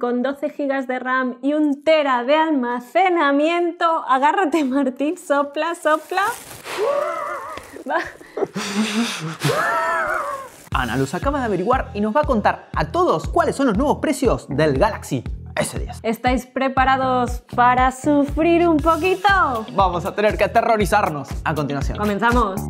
con 12 GB de RAM y un tera de almacenamiento. Agárrate, Martín, sopla, sopla. Va. Ana los acaba de averiguar y nos va a contar a todos cuáles son los nuevos precios del Galaxy S10. ¿Estáis preparados para sufrir un poquito? Vamos a tener que aterrorizarnos a continuación. Comenzamos.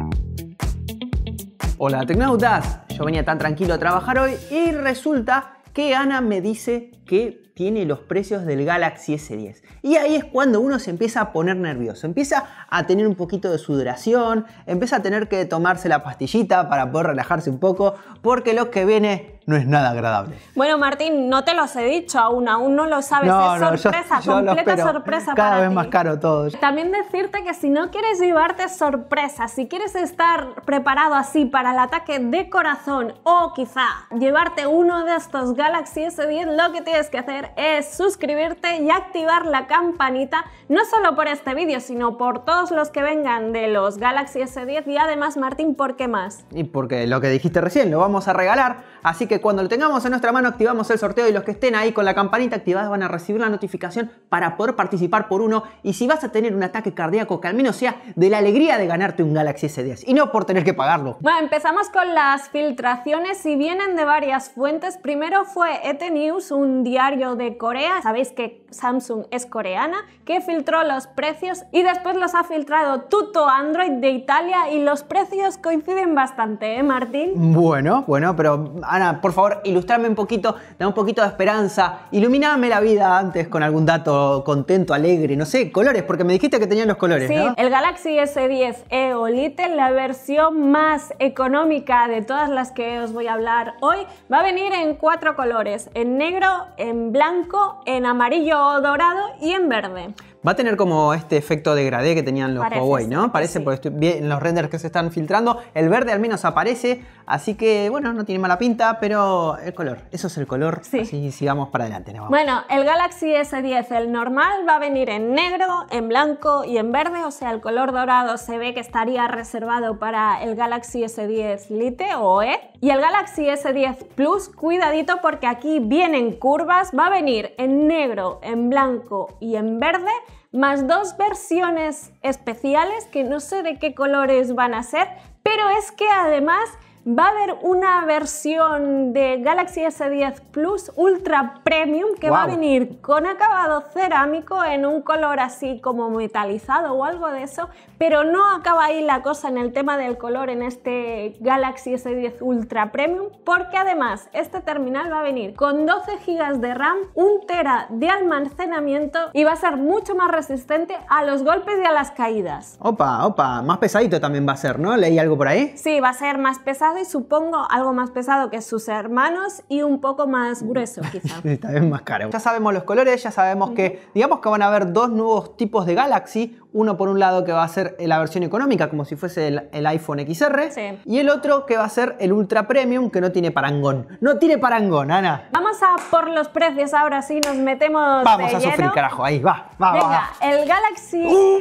Hola, Tecnautas. Yo venía tan tranquilo a trabajar hoy y resulta que Ana me dice que tiene los precios del Galaxy S10. Y ahí es cuando uno se empieza a poner nervioso, empieza a tener un poquito de sudoración, empieza a tener que tomarse la pastillita para poder relajarse un poco, porque lo que viene no es nada agradable. Bueno, Martín, no te los he dicho aún, aún no lo sabes. es no, sorpresa, yo, completa sorpresa. Cada vez más caro todo. También decirte que si no quieres llevarte sorpresa, si quieres estar preparado así para el ataque de corazón o quizá llevarte uno de estos Galaxy S10, lo que tienes que hacer es suscribirte y activar la campanita, no solo por este vídeo, sino por todos los que vengan de los Galaxy S10 y además, Martín, ¿por qué más? Y porque lo que dijiste recién, lo vamos a regalar, así que que cuando lo tengamos en nuestra mano activamos el sorteo y los que estén ahí con la campanita activada van a recibir la notificación para poder participar por uno. Y si vas a tener un ataque cardíaco, que al menos sea de la alegría de ganarte un Galaxy S10 y no por tener que pagarlo. Bueno, empezamos con las filtraciones y vienen de varias fuentes. Primero fue ET News, un diario de Corea. Sabéis que Samsung es coreana, que filtró los precios y después los ha filtrado Tuto Android de Italia y los precios coinciden bastante, ¿eh, Martín? Bueno, bueno, pero Ana, por favor, ilustrame un poquito, dame un poquito de esperanza, iluminame la vida antes con algún dato contento, alegre, no sé, colores, porque me dijiste que tenían los colores. Sí, el Galaxy S10 EOLITE, la versión más económica de todas las que os voy a hablar hoy, va a venir en cuatro colores, en negro, en blanco, en amarillo o dorado y en verde. Va a tener como este efecto degradé que tenían los Huawei, ¿no? Parece por los renders que se están filtrando. El verde al menos aparece, así que bueno, no tiene mala pinta, pero el color, eso es el color. Sí. Así sigamos para adelante. Bueno, el Galaxy S10, el normal, va a venir en negro, en blanco y en verde, o sea, el color dorado se ve que estaría reservado para el Galaxy S10 Lite o E. Y el Galaxy S10 Plus, cuidadito porque aquí vienen curvas, va a venir en negro, en blanco y en verde más dos versiones especiales que no sé de qué colores van a ser, pero es que además va a haber una versión de Galaxy S10 Plus Ultra Premium que va a venir con acabado cerámico en un color así como metalizado o algo de eso, pero no acaba ahí la cosa en el tema del color en este Galaxy S10 Ultra Premium, porque además este terminal va a venir con 12 GB de RAM, 1 tera de almacenamiento y va a ser mucho más resistente a los golpes y a las caídas. Opa, opa, más pesadito también va a ser, ¿no? ¿Leí algo por ahí? Sí, va a ser más pesado y supongo algo más pesado que sus hermanos y un poco más grueso quizá. Está más caro. Ya sabemos los colores, ya sabemos que, digamos que van a haber dos nuevos tipos de Galaxy, uno por un lado que va a ser la versión económica, como si fuese el, iPhone XR. Y el otro que va a ser el Ultra Premium, que no tiene parangón. No tiene parangón, Ana. Vamos a por los precios ahora sí, nos metemos. Vamos a sufrir, carajo, ahí, va, va, Venga, va, el Galaxy uh.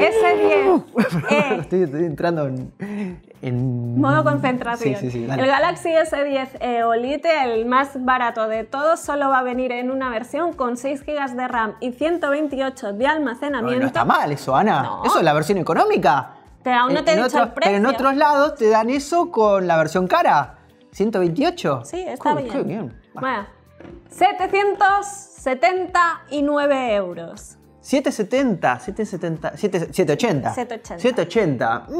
S10. Uh. Eh. Estoy, entrando en, Modo concentración. el Galaxy S10 eh, Olite, el más barato de todos, solo va a venir en una versión con 6 GB de RAM y 128 de almacenamiento. no está mal eso. Ana. Eso es la versión económica. Pero aún no eh, te en, he otros, Pero en otros lados te dan eso con la versión cara. 128. Sí, está bien. Bueno, 779 euros. 770, 770, 780. 780. 780.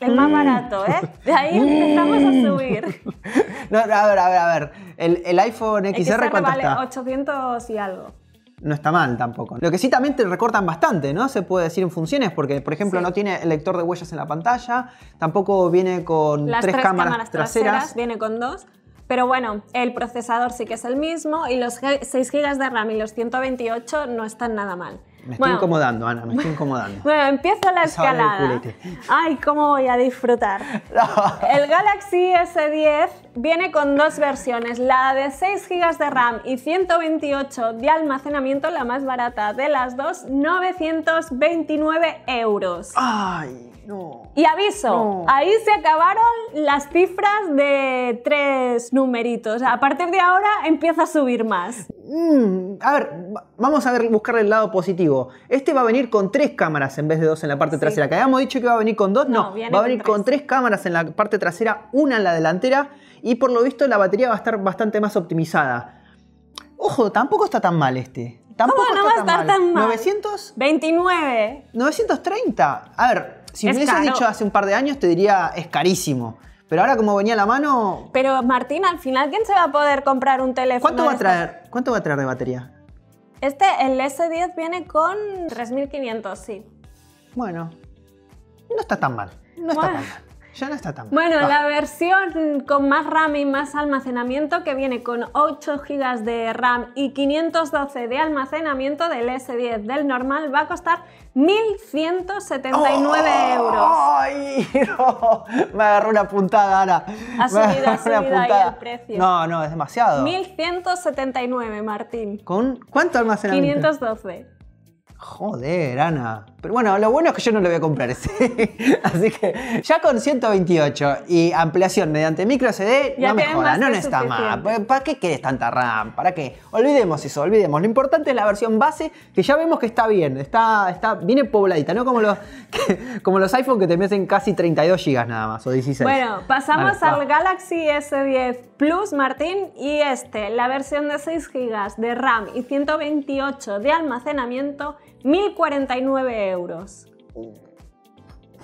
es más barato, ¿eh? De ahí mm. empezamos a subir. No, a ver, a ver, a ver. El, el iPhone XR, ¿cuánto vale 800 y algo no está mal tampoco. Lo que sí también te recortan bastante, ¿no? Se puede decir en funciones, porque por ejemplo no tiene el lector de huellas en la pantalla, tampoco viene con Las tres, cámaras, traseras. traseras. Viene con dos. Pero bueno, el procesador sí que es el mismo y los 6 GB de RAM y los 128 no están nada mal. Me estoy incomodando, Ana, me estoy incomodando. Bueno, empiezo la escalada. Ay, cómo voy a disfrutar. El Galaxy S10 viene con dos versiones, la de 6 GB de RAM y 128 de almacenamiento, la más barata de las dos, 929 euros. Ay. Y aviso, ahí se acabaron las cifras de tres numeritos. A partir de ahora empieza a subir más. Mm, a ver, vamos a ver, buscar el lado positivo. Este va a venir con tres cámaras en vez de dos en la parte trasera. Que habíamos dicho que va a venir con dos, no. va a venir con tres. cámaras en la parte trasera, una en la delantera. Y por lo visto la batería va a estar bastante más optimizada. Ojo, tampoco está tan mal este. Tampoco ¿Cómo no está va a estar tan mal? tan mal? 929. 930. A ver, si me hubiese dicho hace un par de años, te diría es carísimo. Pero ahora como venía la mano... Pero Martín, al final, ¿quién se va a poder comprar un teléfono? ¿Cuánto va a traer? ¿Cuánto va a traer de batería? Este, el S10 viene con 3500, sí. Bueno, no está tan mal. No está tan mal. Ya no está tan Bueno, la versión con más RAM y más almacenamiento que viene con 8 GB de RAM y 512 de almacenamiento del S10 del normal va a costar 1.179 euros. ¡Ay! me agarró una puntada, Ana. Ha subido, subido ahí el precio. No, no, es demasiado. 1.179, Martín. ¿Con cuánto almacenamiento? 512. Joder, Ana. Pero bueno, lo bueno es que yo no lo voy a comprar ese. Así que ya con 128 y ampliación mediante micro CD, ya no me no está mal, pues, ¿Para qué quieres tanta RAM? ¿Para qué? Olvidemos eso, olvidemos. Lo importante es la versión base, que ya vemos que está bien, está, está viene pobladita, ¿no? Como los, como los iPhone que te meten casi 32 GB nada más, o 16. Bueno, pasamos al Galaxy S10 Plus, Martín, y este, la versión de 6 GB de RAM y 128 de almacenamiento 1.049 euros. Uh.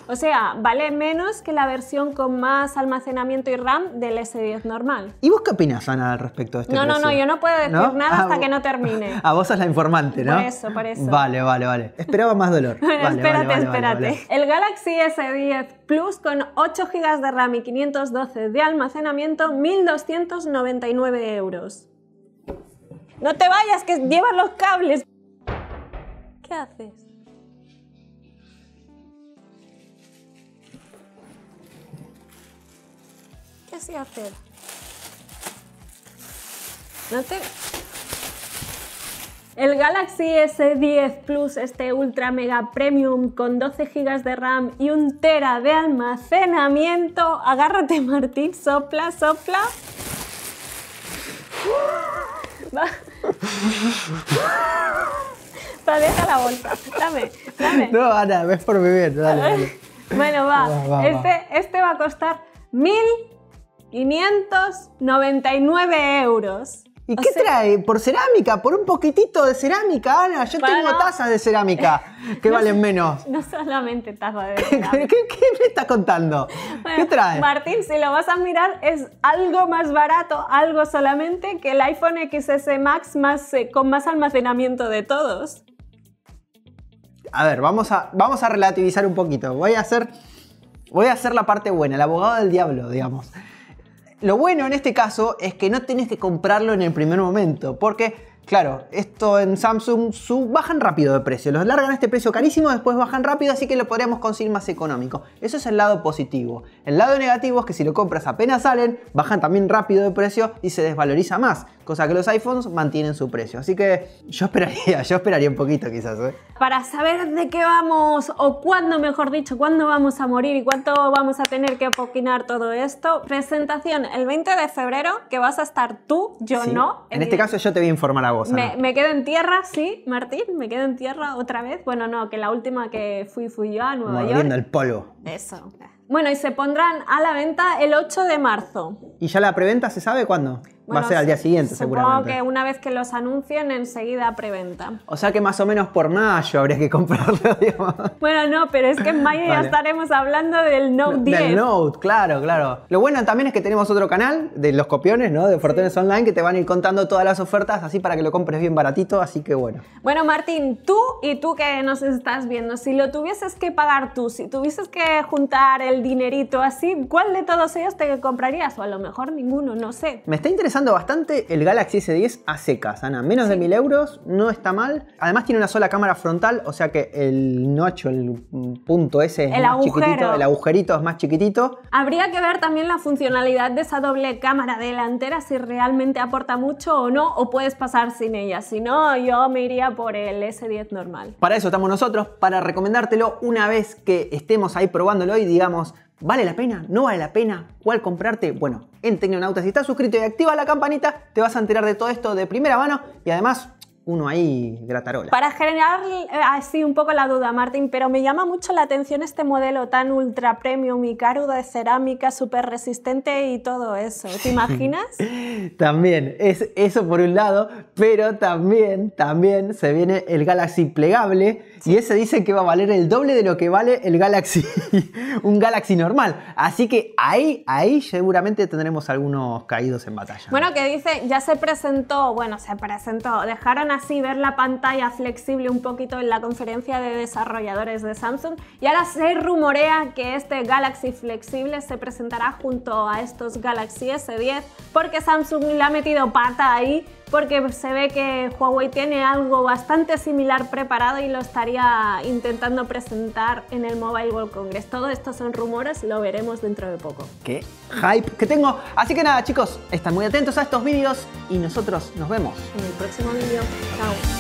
O sea, vale menos que la versión con más almacenamiento y RAM del S10 normal. ¿Y vos qué opinas, Ana, al respecto de este No, precio? no, no, yo no puedo decir nada ah, hasta que no termine. A ah, vos sos la informante, ¿no? Por eso, por eso. Vale, vale, vale. Esperaba más dolor. espérate, espérate. El Galaxy S10 Plus con 8 GB de RAM y 512 de almacenamiento, 1.299 euros. No te vayas, que llevas los cables. ¿Qué haces? ¿Qué sé hacer? No te... El Galaxy S10 Plus, este ultra mega premium con 12 GB de RAM y un tera de almacenamiento. Agárrate Martín, sopla, sopla. Va. deja la bolsa. Dame, dame. No, Ana, ves por mi bien. Dale, Bueno, va. este, va. este va a costar 1.599 euros. ¿Y qué trae? ¿Por cerámica? ¿Por un poquitito de cerámica, Ana? Yo tengo tazas de cerámica que valen menos. No solamente tazas de cerámica. ¿Qué, me estás contando? ¿Qué trae? Martín, si lo vas a mirar, es algo más barato, algo solamente que el iPhone XS Max más, eh, con más almacenamiento de todos a ver, vamos a, vamos a relativizar un poquito. Voy a, hacer, voy a hacer la parte buena, el abogado del diablo, digamos. Lo bueno en este caso es que no tienes que comprarlo en el primer momento, porque Claro, esto en Samsung sub, bajan rápido de precio, los largan a este precio carísimo, después bajan rápido, así que lo podríamos conseguir más económico. Eso es el lado positivo. El lado negativo es que si lo compras apenas salen, bajan también rápido de precio y se desvaloriza más, cosa que los iPhones mantienen su precio. Así que yo esperaría, yo esperaría un poquito quizás. ¿eh? Para saber de qué vamos, o cuándo, mejor dicho, cuándo vamos a morir y cuánto vamos a tener que poquinar todo esto, presentación el 20 de febrero, que vas a estar tú, yo no. En, este caso yo te voy a informar a me, quedo en tierra, sí, Martín, me quedo en tierra otra vez. Bueno, no, que la última que fui fui yo a Nueva York York. el polo. Eso. Bueno, y se pondrán a la venta el 8 de marzo. ¿Y ya la preventa se sabe cuándo? va a ser al día siguiente, supongo que una vez que los anuncien, enseguida preventa. O sea que más o menos por mayo habría que comprarlo, digamos. Bueno, no, pero es que en mayo ya estaremos hablando del Note 10. Del Note, claro, claro. Lo bueno también es que tenemos otro canal de los copiones, ¿no? De Fortunes Online, que te van a ir contando todas las ofertas así para que lo compres bien baratito, así que bueno. Bueno, Martín, tú y tú que nos estás viendo, si lo tuvieses que pagar tú, si tuvieses que juntar el dinerito así, ¿cuál de todos ellos te comprarías? O a lo mejor ninguno, no sé. Me está interesando bastante el Galaxy S10 a secas, Ana. Menos de 1000 euros, no está mal. Además tiene una sola cámara frontal, o sea que el nocho, el punto ese es el más chiquitito, el agujerito es más chiquitito. Habría que ver también la funcionalidad de esa doble cámara delantera, si realmente aporta mucho o no, o puedes pasar sin ella. Si no, yo me iría por el S10 normal. Para eso estamos nosotros, para recomendártelo una vez que estemos ahí probándolo y digamos, ¿Vale la pena? ¿No vale la pena? ¿Cuál comprarte? Bueno, en Tecnonautas si estás suscrito y activa la campanita, te vas a enterar de todo esto de primera mano y además uno ahí gratarola. Para generar eh, así un poco la duda, Martín, pero me llama mucho la atención este modelo tan ultra premium y caro de cerámica, súper resistente y todo eso. ¿Te imaginas? también, es eso por un lado, pero también, también se viene el Galaxy plegable y ese dice que va a valer el doble de lo que vale el Galaxy, un Galaxy normal. Así que ahí, ahí seguramente tendremos algunos caídos en batalla. Bueno, que dice, ya se presentó, bueno, se presentó, dejaron a así ver la pantalla flexible un poquito en la conferencia de desarrolladores de Samsung y ahora se rumorea que este Galaxy flexible se presentará junto a estos Galaxy S10 porque Samsung le ha metido pata ahí porque se ve que Huawei tiene algo bastante similar preparado y lo estaría intentando presentar en el Mobile World Congress. Todo esto son rumores, lo veremos dentro de poco. ¡Qué hype que tengo! Así que nada, chicos, están muy atentos a estos vídeos y nosotros nos vemos. En el próximo vídeo. Chao.